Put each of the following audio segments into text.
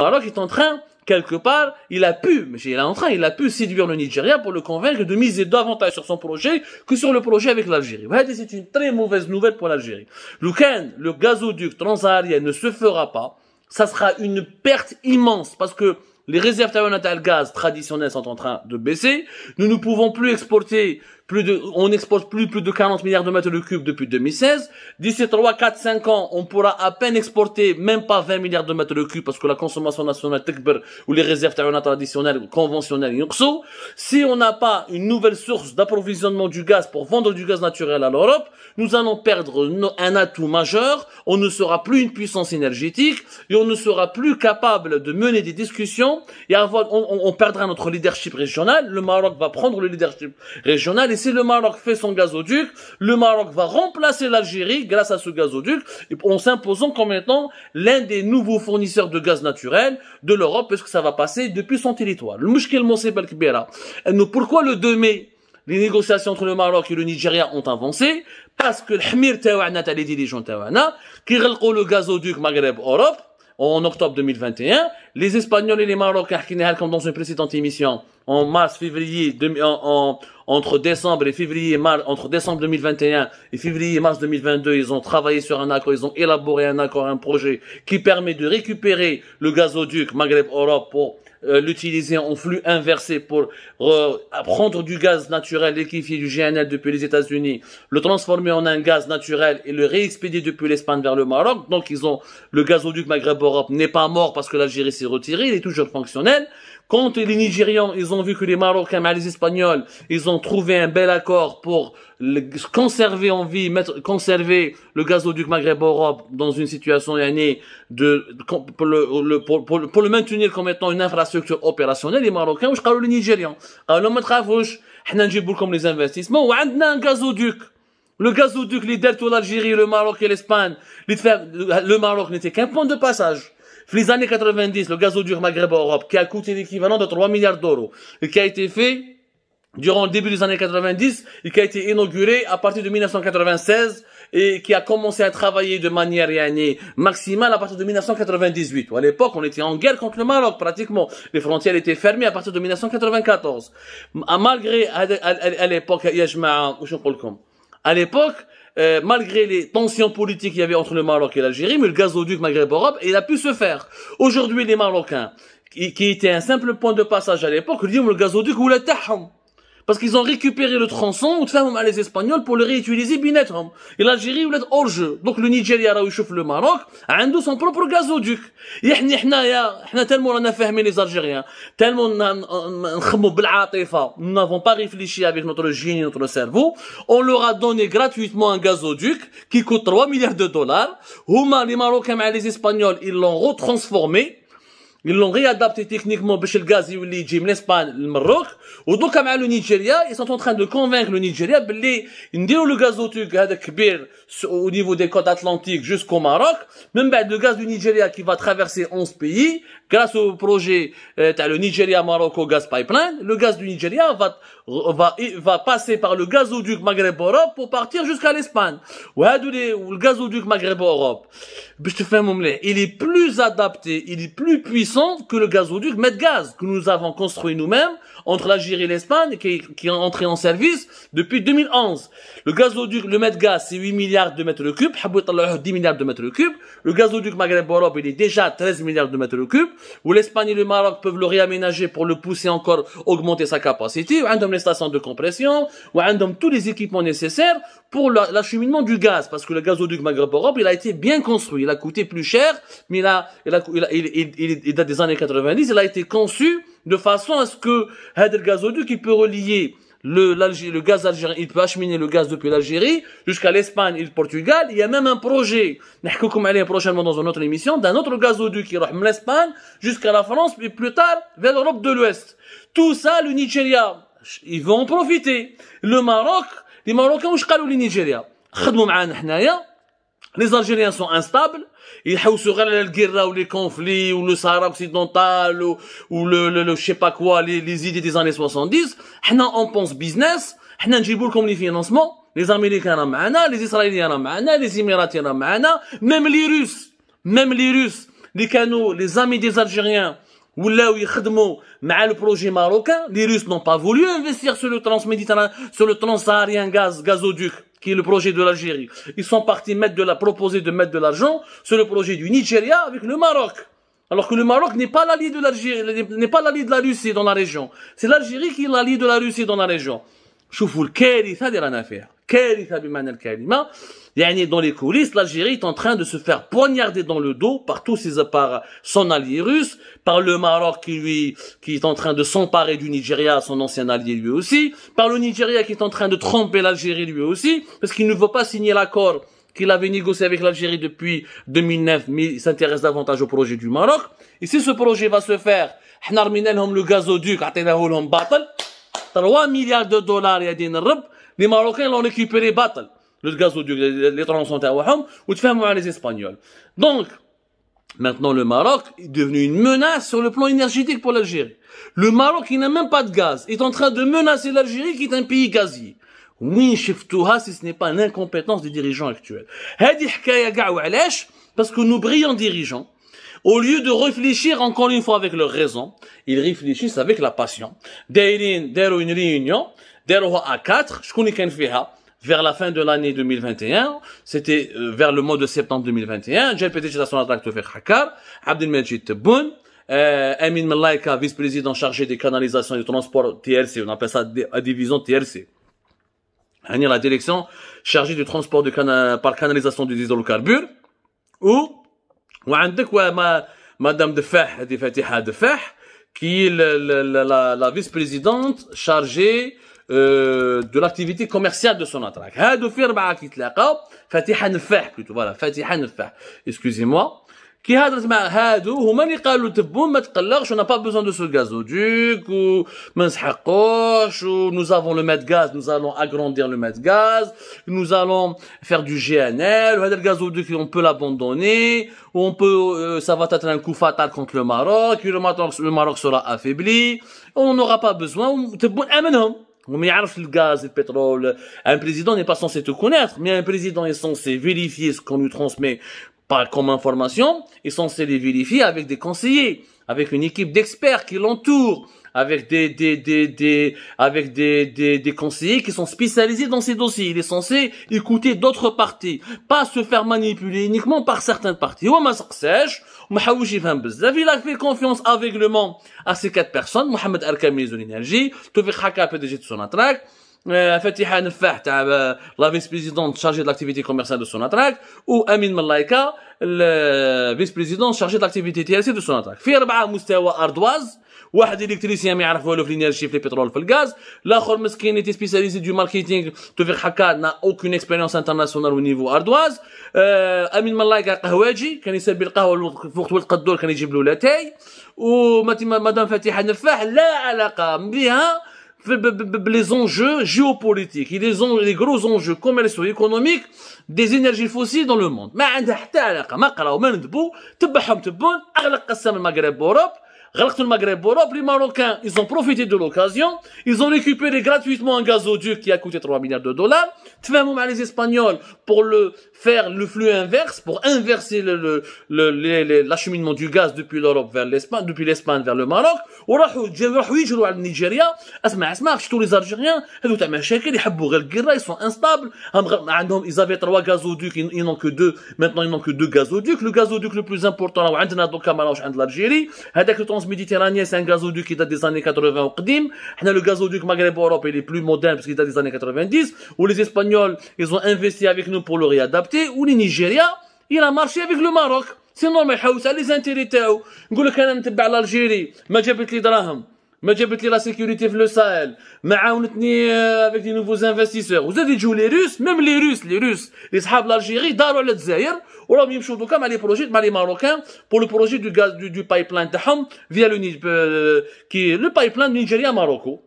alors qu'il est en train, quelque part, il a pu, mais il est en train, il a pu séduire le Nigeria pour le convaincre de miser davantage sur son projet que sur le projet avec l'Algérie. C'est une très mauvaise nouvelle pour l'Algérie. Le le gazoduc transsaharien ne se fera pas. Ça sera une perte immense parce que les réserves de gaz traditionnelles sont en train de baisser. Nous ne pouvons plus exporter de, on exporte plus, de 40 milliards de mètres cubes depuis 2016. D'ici 3, 4, 5 ans, on pourra à peine exporter même pas 20 milliards de mètres cubes parce que la consommation nationale tekber ou les réserves traditionnelles, conventionnelles, Si on n'a pas une nouvelle source d'approvisionnement du gaz pour vendre du gaz naturel à l'Europe, nous allons perdre un atout majeur. On ne sera plus une puissance énergétique et on ne sera plus capable de mener des discussions et avoir, on, on perdra notre leadership régional. Le Maroc va prendre le leadership régional et si le Maroc fait son gazoduc, le Maroc va remplacer l'Algérie grâce à ce gazoduc, en s'imposant comme étant l'un des nouveaux fournisseurs de gaz naturel de l'Europe, parce que ça va passer depuis son territoire. Le Mouchkel Monsebel Pourquoi le 2 mai, les négociations entre le Maroc et le Nigeria ont avancé? Parce que le Hmir Tawana, t'as les Tawana, qui le gazoduc Maghreb-Europe, en octobre 2021. Les Espagnols et les Marocains, comme dans une précédente émission, en mars, février, entre décembre et février, entre décembre 2021 et février, mars 2022, ils ont travaillé sur un accord, ils ont élaboré un accord, un projet qui permet de récupérer le gazoduc Maghreb-Europe pour euh, l'utiliser en flux inversé pour prendre du gaz naturel liquéfié du GNL depuis les États-Unis, le transformer en un gaz naturel et le réexpédier depuis l'Espagne vers le Maroc. Donc ils ont le gazoduc Maghreb-Europe n'est pas mort parce que l'Algérie s'est retirée, il est toujours fonctionnel. Quand les Nigérians, ils ont vu que les Marocains, mais les Espagnols, ils ont trouvé un bel accord pour conserver en vie, mettre, conserver le gazoduc Maghreb-Europe dans une situation année de, pour le, pour, le maintenir comme étant une infrastructure opérationnelle, les Marocains, ou je parle les Nigérians. Alors, on mettra à comme les investissements, ou on a un gazoduc. Le gazoduc, les deltas l'Algérie, le Maroc et l'Espagne, le Maroc n'était qu'un point de passage les années 90, le gazoduc Maghreb-Europe, qui a coûté l'équivalent de 3 milliards d'euros, et qui a été fait durant le début des années 90 et qui a été inauguré à partir de 1996 et qui a commencé à travailler de manière maximale à partir de 1998. À l'époque, on était en guerre contre le Maroc pratiquement. Les frontières étaient fermées à partir de 1994. Malgré à l'époque, à l'époque, euh, malgré les tensions politiques qu'il y avait entre le Maroc et l'Algérie, mais le gazoduc Maghreb-Europe, il a pu se faire. Aujourd'hui, les Marocains, qui, étaient un simple point de passage à l'époque, ils disent le gazoduc ou le taham. Parce qu'ils ont récupéré le tronçon, ou aux les Espagnols, pour le réutiliser, binette, Et l'Algérie, ou être hors jeu. Donc, le Nigeria, là, où le Maroc, a un son propre gazoduc. Et, nous, nous, tellement, on a fermé les Algériens. Tellement, nous, n'avons pas réfléchi avec notre génie, notre cerveau. On leur a donné gratuitement un gazoduc, qui coûte 3 milliards de dollars. mal les Marocains, les Espagnols, ils l'ont retransformé ils l'ont réadapté techniquement qui vient de l'Espagne le Maroc et donc avec le Nigeria ils sont en train de convaincre le Nigeria le gazoduc لو غازوتوك au niveau des côtes atlantiques jusqu'au Maroc même ben, le gaz du Nigeria qui va traverser 11 pays grâce au projet euh, le Nigeria au gas pipeline le gaz du Nigeria va va va passer par le gazoduc Maghreb Europe pour partir jusqu'à l'Espagne ou le gazoduc Maghreb Europe ben, fais un il est plus adapté il est plus puissant que le gazoduc mètre que nous avons construit nous-mêmes entre l'Algérie et l'Espagne, qui, qui est entré en service depuis 2011. Le gazoduc, le mètre c'est 8 milliards de mètres cubes, 10 milliards de mètres cubes. Le gazoduc Maghreb-Europe, il est déjà 13 milliards de mètres cubes, où l'Espagne et le Maroc peuvent le réaménager pour le pousser encore, augmenter sa capacité, ou un les stations de compression, ou un tous les équipements nécessaires pour l'acheminement du gaz, parce que le gazoduc Maghreb-Europe, il a été bien construit, il a coûté plus cher, mais il a, des années 90, il a été conçu de façon à ce que le gazoduc qui peut relier le, le gaz algérien, il peut acheminer le gaz depuis l'Algérie jusqu'à l'Espagne et le Portugal. Il y a même un projet, comme allez prochainement dans une autre émission, d'un autre gazoduc qui va de l'Espagne jusqu'à la France, puis plus tard vers l'Europe de l'Ouest. Tout ça, le Nigeria, ils vont en profiter. Le Maroc, les Marocains, où je le Nigeria. Les Algériens sont instables, ils haussent la guerre ou les conflits ou le Sahara occidental ou, le, le, le, je sais pas quoi, les, idées des années 70. on pense business, on n'jibou comme les financements, les Américains nous, les Israéliens nous, les Émiratiens nous. même les Russes, même les Russes, les canaux, les amis des Algériens, ou là où ils mais le projet marocain, les Russes n'ont pas voulu investir sur le transméditerranéen, sur le transsaharien gaz, gazoduc qui est le projet de l'Algérie. Ils sont partis mettre de la, proposer de mettre de l'argent sur le projet du Nigeria avec le Maroc. Alors que le Maroc n'est pas l'allié de l'Algérie, n'est pas l'allié de la Russie dans la région. C'est l'Algérie qui est l'allié de la Russie dans la région. ça رانا affaire dans les coulisses, l'Algérie est en train de se faire poignarder dans le dos par tous ses, par son allié russe, par le Maroc qui lui, qui est en train de s'emparer du Nigeria, son ancien allié lui aussi, par le Nigeria qui est en train de tromper l'Algérie lui aussi, parce qu'il ne veut pas signer l'accord qu'il avait négocié avec l'Algérie depuis 2009, mais il s'intéresse davantage au projet du Maroc. Et si ce projet va se faire, le gazoduc, 3 milliards de dollars, les Marocains l'ont récupéré battle, le gazoduc, les tronçons ou de faire les Espagnols. Donc, Maintenant, le Maroc est devenu une menace sur le plan énergétique pour l'Algérie. Le Maroc, il n'a même pas de gaz. est en train de menacer l'Algérie, qui est un pays gazier. Oui, Shiftouha, si ce n'est pas l'incompétence des dirigeants actuels. Parce que nos brillants dirigeants, au lieu de réfléchir encore une fois avec leur raison, ils réfléchissent avec la passion. D'ailleurs, une réunion, Deroha à 4, vers la fin de l'année 2021, c'était euh, vers le mois de septembre 2021, j'ai pété la sonate d'acte vers Hakar, Abdelmajid euh, Amin Malaika, vice-président chargé des canalisations et du transport TLC, on appelle ça la division TRC. La direction chargée du transport de cana par canalisation du diesel carbure ou, ou Madame Defah, Fatiha Defah, qui est la, la vice-présidente chargée euh, de l'activité commerciale de son attraque. Fatiha nfah plutôt voilà Fatiha n'fah. excusez-moi On n'a pas besoin de ce gazoduc, ou, nous avons le mètre gaz nous allons agrandir le mètre gaz nous allons faire du GNL Le gazoduc, on peut l'abandonner on peut euh, ça va être un coup fatal contre le Maroc le Maroc sera affaibli on n'aura pas besoin a امنهم ah, gaz le pétrole. Un président n'est pas censé te connaître, mais un président est censé vérifier ce qu'on lui transmet par, comme information, il est censé les vérifier avec des conseillers, avec une équipe d'experts qui l'entourent, avec des, des, des, des avec des, des, des, conseillers qui sont spécialisés dans ces dossiers. Il est censé écouter d'autres parties, pas se faire manipuler uniquement par certaines parties. Il a fait confiance aveuglement à ces quatre personnes, Mohamed al Zolinelji, Haka PDG de فتيحه نفاح تاع لا فيس بريزيدون شارجي دلاكتيفيتي لاكتيفيتي كوميرسيال دو سوناتراك وامين ملايكا فيس بريزيدون شارجي دلاكتيفيتي لاكتيفيتي تي ال سي دو سوناتراك في اربعه مستوى اردواز واحد الكتريسيان ما يعرف والو في الانرجي في البترول في الغاز الاخر مسكين يتي سبيسياليزي دو ماركتينغ توفيق حكا نا اوكون اكسبيريونس انترناسيونال ونيفو اردواز امين ملايكا قهواجي كان يسبي القهوه في وقت ولد قدور كان يجيب له لاتاي ومدام فتيحه نفاح لا علاقه بها les enjeux géopolitiques et les, les gros enjeux commerciaux et économiques des énergies fossiles dans le monde. Mais عندها حتى ما قراو ما تبعهم تبون قسم المغرب المغرب les Marocains ils ont profité de l'occasion ils ont récupéré gratuitement un gazoduc qui a coûté 3 milliards de dollars tu vas même les Espagnols pour le faire le flux inverse, pour inverser le, le, le, l'acheminement du gaz depuis l'Europe vers l'Espagne, depuis l'Espagne vers le Maroc. Ou là, je vais le Nigeria. Asma, asma, tous les Algériens, ils ont ils sont instables. Ils avaient trois gazoducs, ils n'ont que deux. Maintenant, ils n'ont que deux gazoducs. Le gazoduc le plus important, là, on a donc l'Algérie. le c'est un gazoduc qui date des années 80 Le gazoduc Maghreb-Europe, il est plus moderne parce qu'il date des années 90. Ou les Espagnols, ils ont investi avec nous pour le réadapter. Ou le Nigeria, il a marché avec le Maroc. C'est normal, ça les intérêts. Ils ont le cas nanti de l'Algérie. Mais j'ai petit d'argent. Mais j'ai petit la sécurité de le Sahel. Mais à obtenir avec des nouveaux investisseurs. Vous avez joué les Russes, même les Russes, les Russes. les ont l'Algérie, Dar et le Tchad. Or, ils ont mis sur les projets mal les Marocains pour le projet du gaz du pipeline d'Ham via le euh, qui le pipeline Nigeria Maroco.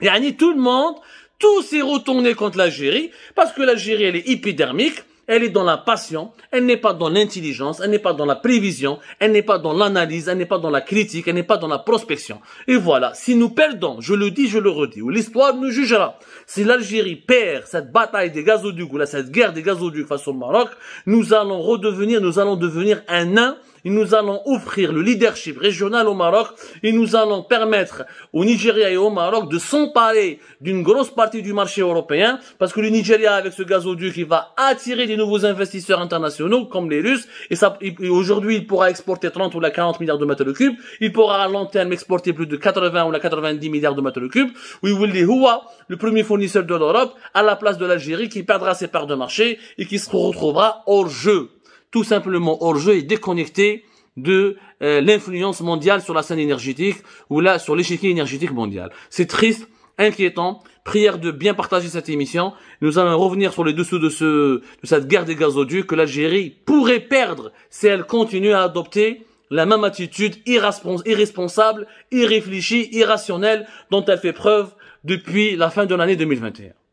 Il y a ni tout le monde tout s'est retourné contre l'Algérie parce que l'Algérie, elle est épidermique, elle est dans la passion, elle n'est pas dans l'intelligence, elle n'est pas dans la prévision, elle n'est pas dans l'analyse, elle n'est pas dans la critique, elle n'est pas dans la prospection. Et voilà, si nous perdons, je le dis, je le redis, ou l'histoire nous jugera, si l'Algérie perd cette bataille des gazoducs ou cette guerre des gazoducs face au Maroc, nous allons redevenir, nous allons devenir un nain nous allons offrir le leadership régional au Maroc et nous allons permettre au Nigeria et au Maroc de s'emparer d'une grosse partie du marché européen parce que le Nigeria avec ce gazoduc il va attirer des nouveaux investisseurs internationaux comme les Russes et, aujourd'hui il pourra exporter 30 ou la 40 milliards de mètres cubes il pourra à long terme exporter plus de 80 ou la 90 milliards de mètres cubes will be est le premier fournisseur de l'Europe à la place de l'Algérie qui perdra ses parts de marché et qui se retrouvera hors jeu tout simplement hors jeu et déconnecté de euh, l'influence mondiale sur la scène énergétique ou là sur l'échiquier énergétique mondial. C'est triste, inquiétant. Prière de bien partager cette émission. Nous allons revenir sur les dessous de, ce, de cette guerre des gazoducs que l'Algérie pourrait perdre si elle continue à adopter la même attitude irresponsable, irréfléchie, irrationnelle dont elle fait preuve depuis la fin de l'année 2021.